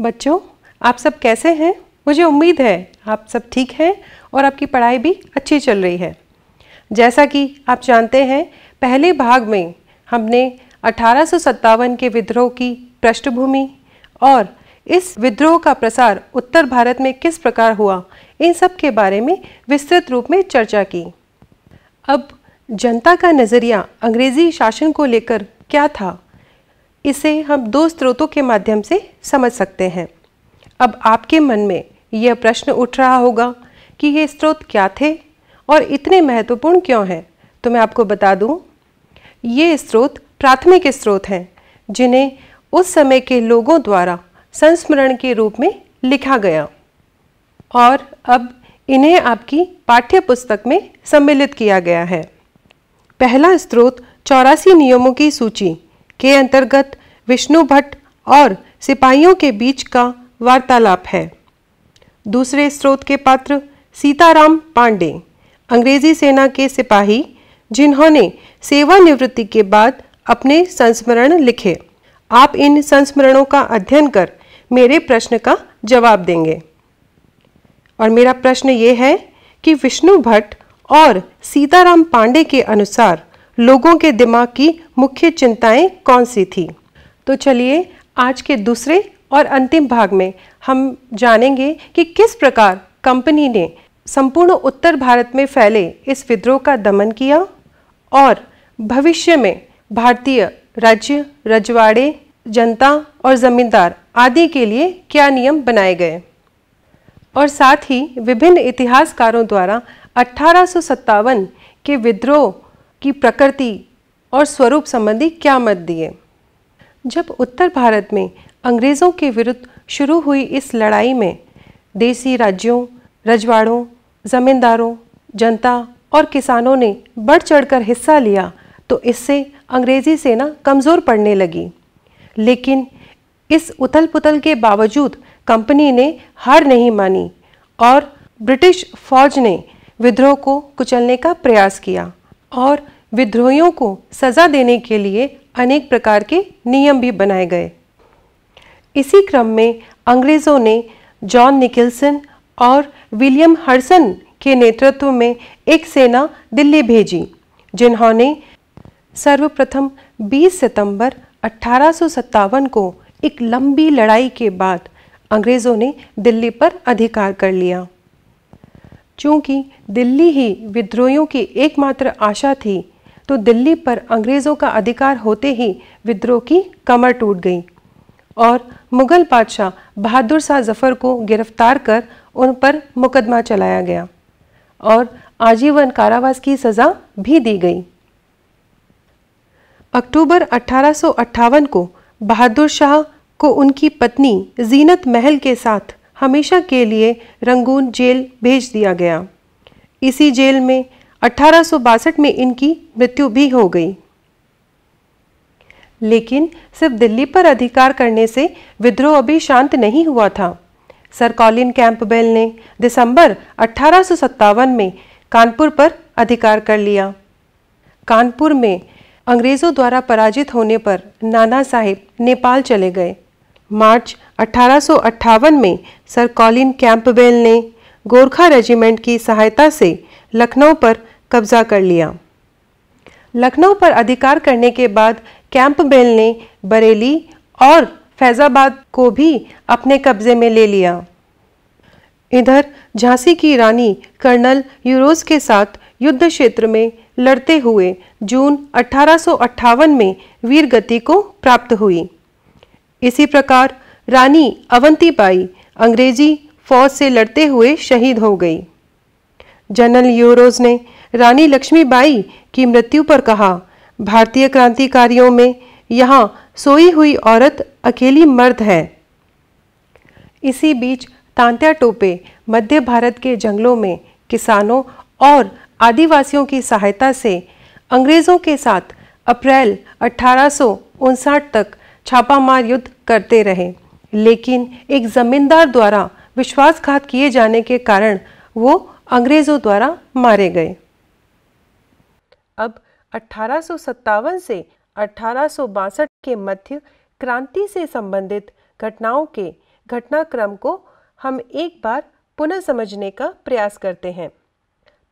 बच्चों आप सब कैसे हैं मुझे उम्मीद है आप सब ठीक हैं और आपकी पढ़ाई भी अच्छी चल रही है जैसा कि आप जानते हैं पहले भाग में हमने अठारह के विद्रोह की पृष्ठभूमि और इस विद्रोह का प्रसार उत्तर भारत में किस प्रकार हुआ इन सब के बारे में विस्तृत रूप में चर्चा की अब जनता का नज़रिया अंग्रेज़ी शासन को लेकर क्या था इसे हम दो स्रोतों के माध्यम से समझ सकते हैं अब आपके मन में यह प्रश्न उठ रहा होगा कि ये स्रोत क्या थे और इतने महत्वपूर्ण क्यों हैं तो मैं आपको बता दूं ये स्रोत प्राथमिक स्रोत हैं जिन्हें उस समय के लोगों द्वारा संस्मरण के रूप में लिखा गया और अब इन्हें आपकी पाठ्य पुस्तक में सम्मिलित किया गया है पहला स्रोत चौरासी नियमों की सूची के अंतर्गत विष्णु भट्ट और सिपाहियों के बीच का वार्तालाप है दूसरे स्रोत के पात्र सीताराम पांडे अंग्रेजी सेना के सिपाही जिन्होंने सेवानिवृत्ति के बाद अपने संस्मरण लिखे आप इन संस्मरणों का अध्ययन कर मेरे प्रश्न का जवाब देंगे और मेरा प्रश्न ये है कि विष्णु भट्ट और सीताराम पांडे के अनुसार लोगों के दिमाग की मुख्य चिंताएं कौन सी थी तो चलिए आज के दूसरे और अंतिम भाग में हम जानेंगे कि किस प्रकार कंपनी ने संपूर्ण उत्तर भारत में फैले इस विद्रोह का दमन किया और भविष्य में भारतीय राज्य रजवाड़े जनता और ज़मींदार आदि के लिए क्या नियम बनाए गए और साथ ही विभिन्न इतिहासकारों द्वारा अठारह के विद्रोह की प्रकृति और स्वरूप संबंधी क्या मत दिए जब उत्तर भारत में अंग्रेज़ों के विरुद्ध शुरू हुई इस लड़ाई में देसी राज्यों रजवाड़ों ज़मींदारों जनता और किसानों ने बढ़ चढ़कर हिस्सा लिया तो इससे अंग्रेज़ी सेना कमज़ोर पड़ने लगी लेकिन इस उथल पुथल के बावजूद कंपनी ने हार नहीं मानी और ब्रिटिश फौज ने विद्रोह को कुचलने का प्रयास किया और विद्रोहियों को सज़ा देने के लिए अनेक प्रकार के नियम भी बनाए गए इसी क्रम में अंग्रेज़ों ने जॉन निकिल्सन और विलियम हर्सन के नेतृत्व में एक सेना दिल्ली भेजी जिन्होंने सर्वप्रथम 20 सितंबर अठारह को एक लंबी लड़ाई के बाद अंग्रेज़ों ने दिल्ली पर अधिकार कर लिया चूँकि दिल्ली ही विद्रोहियों की एकमात्र आशा थी तो दिल्ली पर अंग्रेज़ों का अधिकार होते ही विद्रोह की कमर टूट गई और मुग़ल बादशाह बहादुर शाह जफ़र को गिरफ्तार कर उन पर मुकदमा चलाया गया और आजीवन कारावास की सज़ा भी दी गई अक्टूबर अठारह को बहादुर शाह को उनकी पत्नी जीनत महल के साथ हमेशा के लिए रंगून जेल भेज दिया गया इसी जेल में अठारह में इनकी मृत्यु भी हो गई लेकिन सिर्फ दिल्ली पर अधिकार करने से विद्रोह अभी शांत नहीं हुआ था सर कॉलिन कैंपबेल ने दिसंबर अठारह में कानपुर पर अधिकार कर लिया कानपुर में अंग्रेज़ों द्वारा पराजित होने पर नाना साहिब नेपाल चले गए मार्च अठारह में सर कॉलिन कैंपबेल ने गोरखा रेजिमेंट की सहायता से लखनऊ पर कब्जा कर लिया लखनऊ पर अधिकार करने के बाद कैंपबेल ने बरेली और फैज़ाबाद को भी अपने कब्जे में ले लिया इधर झांसी की रानी कर्नल यूरोज के साथ युद्ध क्षेत्र में लड़ते हुए जून अठारह में वीरगति को प्राप्त हुई इसी प्रकार रानी अवंतीबाई अंग्रेजी फौज से लड़ते हुए शहीद हो गई जनरल यूरोज ने रानी लक्ष्मीबाई की मृत्यु पर कहा भारतीय क्रांतिकारियों में यहाँ सोई हुई औरत अकेली मर्द है इसी बीच तांत्या टोपे मध्य भारत के जंगलों में किसानों और आदिवासियों की सहायता से अंग्रेज़ों के साथ अप्रैल अठारह तक छापामार युद्ध करते रहे लेकिन एक जमींदार द्वारा विश्वासघात किए जाने के कारण वो अंग्रेज़ों द्वारा मारे गए अब अठारह से अठारह के मध्य क्रांति से संबंधित घटनाओं के घटनाक्रम को हम एक बार पुनः समझने का प्रयास करते हैं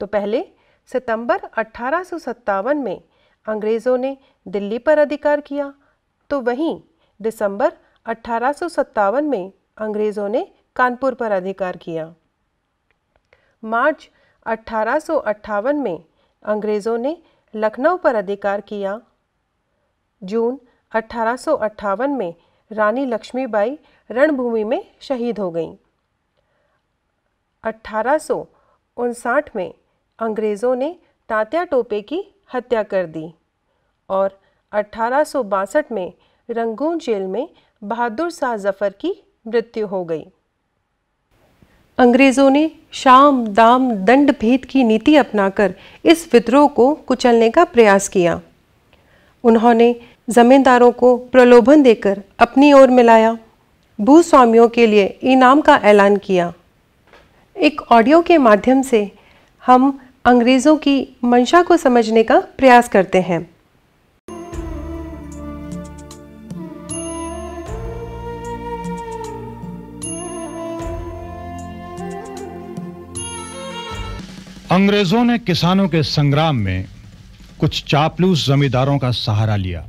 तो पहले सितंबर अठारह में अंग्रेज़ों ने दिल्ली पर अधिकार किया तो वहीं दिसंबर अठारह में अंग्रेज़ों ने कानपुर पर अधिकार किया मार्च अठारह में अंग्रेज़ों ने लखनऊ पर अधिकार किया जून अठारह में रानी लक्ष्मीबाई रणभूमि में शहीद हो गईं अठारह में अंग्रेज़ों ने तात्या टोपे की हत्या कर दी और अठारह में रंगून जेल में बहादुर शाह जफ़र की मृत्यु हो गई अंग्रेज़ों ने शाम दाम दंड भेद की नीति अपनाकर इस विद्रोह को कुचलने का प्रयास किया उन्होंने जमींदारों को प्रलोभन देकर अपनी ओर मिलाया भूस्वामियों के लिए इनाम का ऐलान किया एक ऑडियो के माध्यम से हम अंग्रेज़ों की मंशा को समझने का प्रयास करते हैं अंग्रेजों ने किसानों के संग्राम में कुछ चापलूस जमींदारों का सहारा लिया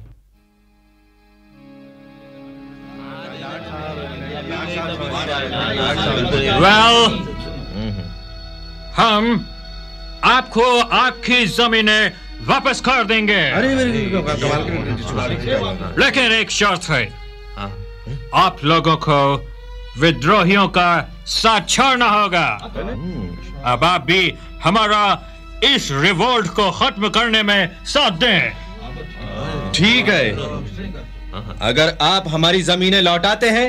well, हम आपको आपकी जमीनें वापस कर देंगे तो तो लेकिन एक शर्त है आप लोगों को विद्रोहियों का साथ छोड़ना होगा हाँ। अब आप भी हमारा इस रिवोल्ट को खत्म करने में साथ दें ठीक है अगर आप हमारी जमीनें लौटाते हैं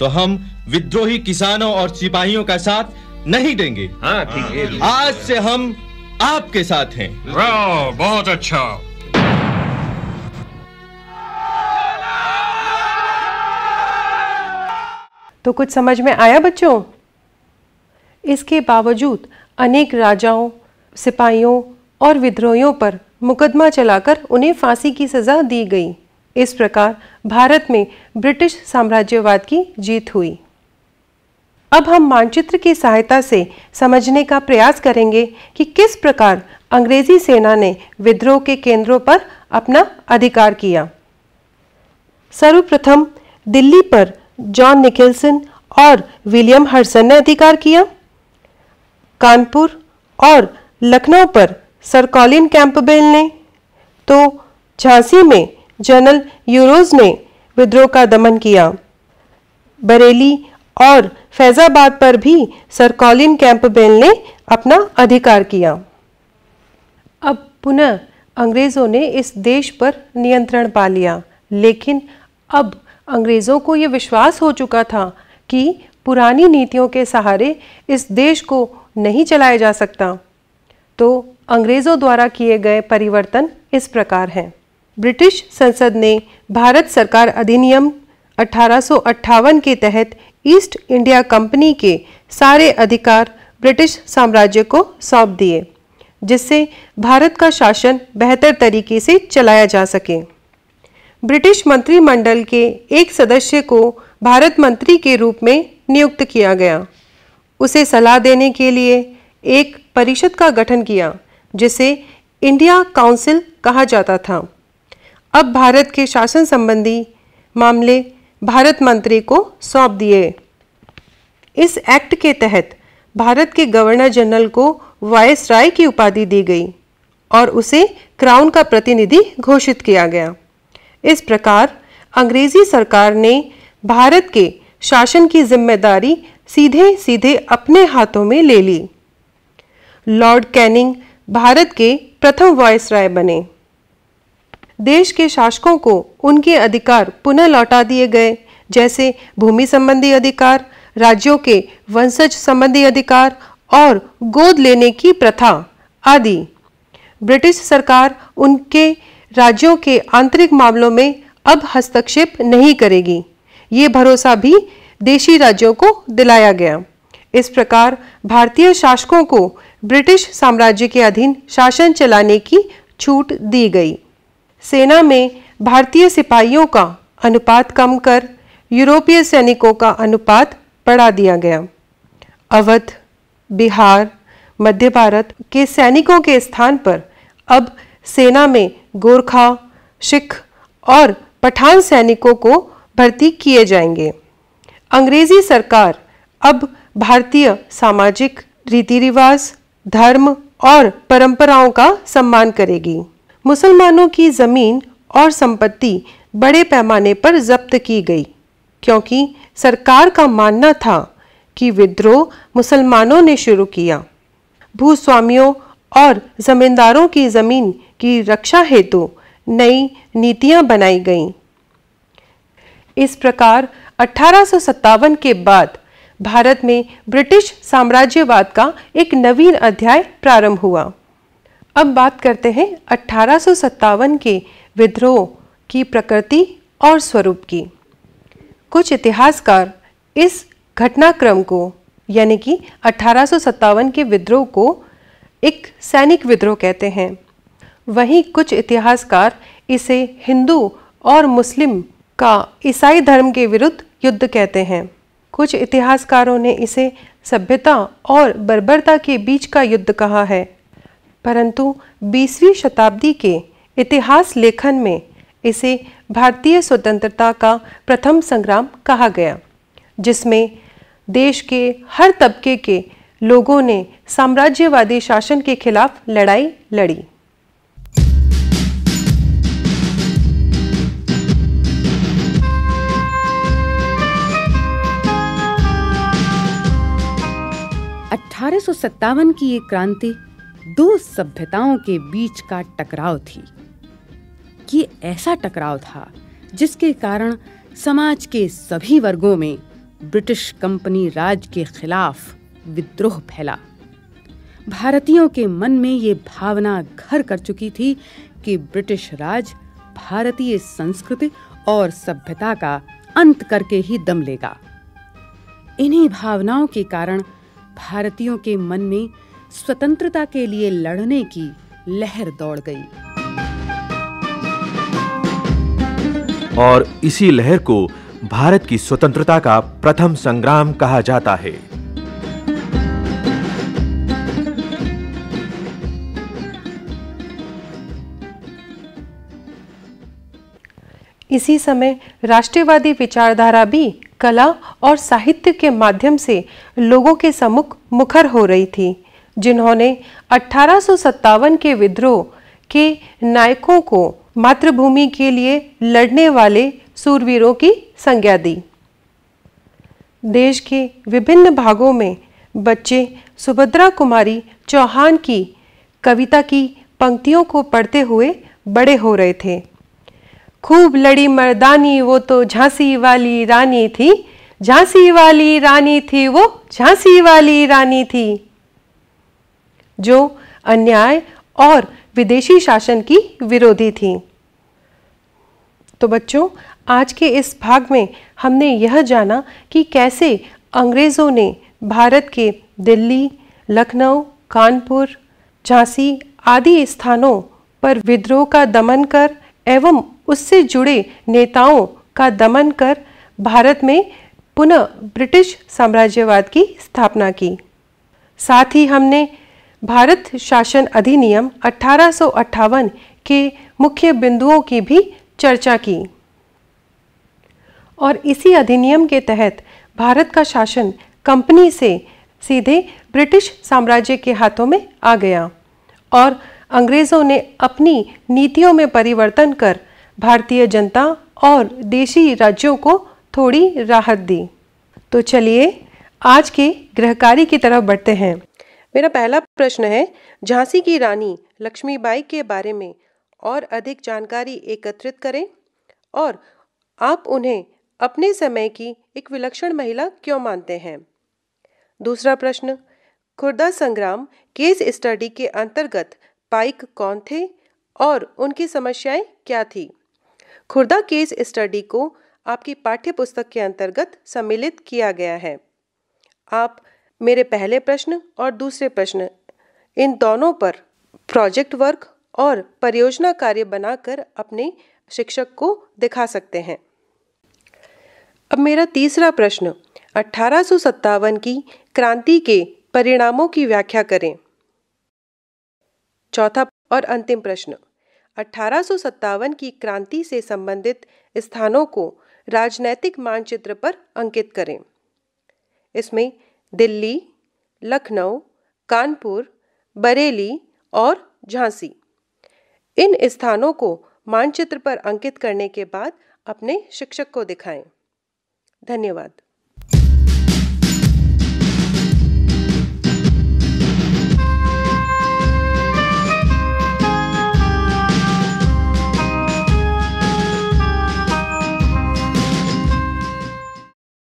तो हम विद्रोही किसानों और सिपाहियों का साथ नहीं देंगे हाँ, ठीक है। आज से हम आपके साथ हैं बहुत अच्छा तो कुछ समझ में आया बच्चों इसके बावजूद अनेक राजाओं सिपाहियों और विद्रोहियों पर मुकदमा चलाकर उन्हें फांसी की सज़ा दी गई इस प्रकार भारत में ब्रिटिश साम्राज्यवाद की जीत हुई अब हम मानचित्र की सहायता से समझने का प्रयास करेंगे कि किस प्रकार अंग्रेजी सेना ने विद्रोह के केंद्रों पर अपना अधिकार किया सर्वप्रथम दिल्ली पर जॉन निकल्सन और विलियम हर्सन ने अधिकार किया कानपुर और लखनऊ पर सर कॉलिन कैंपबेल ने तो झांसी में जनरल यूरोज ने विद्रोह का दमन किया बरेली और फैजाबाद पर भी सर कॉलिन कैंपबेल ने अपना अधिकार किया अब पुनः अंग्रेज़ों ने इस देश पर नियंत्रण पा लिया लेकिन अब अंग्रेज़ों को ये विश्वास हो चुका था कि पुरानी नीतियों के सहारे इस देश को नहीं चलाया जा सकता तो अंग्रेज़ों द्वारा किए गए परिवर्तन इस प्रकार हैं ब्रिटिश संसद ने भारत सरकार अधिनियम अठारह के तहत ईस्ट इंडिया कंपनी के सारे अधिकार ब्रिटिश साम्राज्य को सौंप दिए जिससे भारत का शासन बेहतर तरीके से चलाया जा सके ब्रिटिश मंत्रिमंडल के एक सदस्य को भारत मंत्री के रूप में नियुक्त किया गया उसे सलाह देने के लिए एक परिषद का गठन किया जिसे इंडिया काउंसिल कहा जाता था अब भारत के शासन संबंधी मामले भारत मंत्री को सौंप दिए इस एक्ट के तहत भारत के गवर्नर जनरल को वायस राय की उपाधि दी गई और उसे क्राउन का प्रतिनिधि घोषित किया गया इस प्रकार अंग्रेजी सरकार ने भारत के शासन की जिम्मेदारी सीधे सीधे अपने हाथों में ले ली लॉर्ड कैनिंग भारत के प्रथम वॉयस राय बने देश के शासकों को उनके अधिकार पुनः लौटा दिए गए जैसे भूमि संबंधी अधिकार राज्यों के वंशज संबंधी अधिकार और गोद लेने की प्रथा आदि ब्रिटिश सरकार उनके राज्यों के आंतरिक मामलों में अब हस्तक्षेप नहीं करेगी ये भरोसा भी देशी राज्यों को दिलाया गया इस प्रकार भारतीय शासकों को ब्रिटिश साम्राज्य के अधीन शासन चलाने की छूट दी गई सेना में भारतीय सिपाहियों का अनुपात कम कर यूरोपीय सैनिकों का अनुपात बढ़ा दिया गया अवध बिहार मध्य भारत के सैनिकों के स्थान पर अब सेना में गोरखा सिख और पठान सैनिकों को भर्ती किए जाएंगे अंग्रेजी सरकार अब भारतीय सामाजिक रीति रिवाज धर्म और परंपराओं का सम्मान करेगी मुसलमानों की जमीन और संपत्ति बड़े पैमाने पर जब्त की गई क्योंकि सरकार का मानना था कि विद्रोह मुसलमानों ने शुरू किया भूस्वामियों और जमींदारों की जमीन की रक्षा हेतु नई नीतियां बनाई गईं। इस प्रकार अठारह के बाद भारत में ब्रिटिश साम्राज्यवाद का एक नवीन अध्याय प्रारंभ हुआ अब बात करते हैं अठारह के विद्रोह की प्रकृति और स्वरूप की कुछ इतिहासकार इस घटनाक्रम को यानी कि अठारह के विद्रोह को एक सैनिक विद्रोह कहते हैं वहीं कुछ इतिहासकार इसे हिंदू और मुस्लिम का ईसाई धर्म के विरुद्ध युद्ध कहते हैं कुछ इतिहासकारों ने इसे सभ्यता और बर्बरता के बीच का युद्ध कहा है परंतु 20वीं शताब्दी के इतिहास लेखन में इसे भारतीय स्वतंत्रता का प्रथम संग्राम कहा गया जिसमें देश के हर तबके के लोगों ने साम्राज्यवादी शासन के खिलाफ लड़ाई लड़ी 1857 की यह क्रांति दो सभ्यताओं के बीच का टकराव थी कि ऐसा टकराव था जिसके कारण समाज के सभी वर्गों में ब्रिटिश कंपनी राज के खिलाफ विद्रोह फैला भारतीयों के मन में ये भावना घर कर चुकी थी कि ब्रिटिश राज भारतीय संस्कृति और सभ्यता का अंत करके ही दम लेगा इन्हीं भावनाओं के कारण भारतीयों के मन में स्वतंत्रता के लिए लड़ने की लहर दौड़ गई और इसी लहर को भारत की स्वतंत्रता का प्रथम संग्राम कहा जाता है इसी समय राष्ट्रवादी विचारधारा भी कला और साहित्य के माध्यम से लोगों के सम्मुख मुखर हो रही थी जिन्होंने अठारह के विद्रोह के नायकों को मातृभूमि के लिए लड़ने वाले सूरवीरों की संज्ञा दी देश के विभिन्न भागों में बच्चे सुभद्रा कुमारी चौहान की कविता की पंक्तियों को पढ़ते हुए बड़े हो रहे थे खूब लड़ी मर्दानी वो तो झांसी वाली रानी थी झांसी वाली रानी थी वो झांसी वाली रानी थी जो अन्याय और विदेशी शासन की विरोधी थी तो बच्चों आज के इस भाग में हमने यह जाना कि कैसे अंग्रेज़ों ने भारत के दिल्ली लखनऊ कानपुर झांसी आदि स्थानों पर विद्रोह का दमन कर एवं उससे जुड़े नेताओं का दमन कर भारत में पुनः ब्रिटिश साम्राज्यवाद की स्थापना की साथ ही हमने भारत शासन अधिनियम अठारह के मुख्य बिंदुओं की भी चर्चा की और इसी अधिनियम के तहत भारत का शासन कंपनी से सीधे ब्रिटिश साम्राज्य के हाथों में आ गया और अंग्रेज़ों ने अपनी नीतियों में परिवर्तन कर भारतीय जनता और देशी राज्यों को थोड़ी राहत दी तो चलिए आज के ग्रहकारी की तरफ बढ़ते हैं मेरा पहला प्रश्न है झांसी की रानी लक्ष्मीबाई के बारे में और अधिक जानकारी एकत्रित करें और आप उन्हें अपने समय की एक विलक्षण महिला क्यों मानते हैं दूसरा प्रश्न खुर्दा संग्राम केस स्टडी के अंतर्गत पाइक कौन थे और उनकी समस्याएं क्या थी खुर्दा केस स्टडी को आपकी पाठ्य पुस्तक के अंतर्गत सम्मिलित किया गया है आप मेरे पहले प्रश्न और दूसरे प्रश्न इन दोनों पर प्रोजेक्ट वर्क और परियोजना कार्य बनाकर अपने शिक्षक को दिखा सकते हैं अब मेरा तीसरा प्रश्न अठारह की क्रांति के परिणामों की व्याख्या करें चौथा और अंतिम प्रश्न अठारह की क्रांति से संबंधित स्थानों को राजनैतिक मानचित्र पर अंकित करें इसमें दिल्ली लखनऊ कानपुर बरेली और झांसी इन स्थानों को मानचित्र पर अंकित करने के बाद अपने शिक्षक को दिखाएं धन्यवाद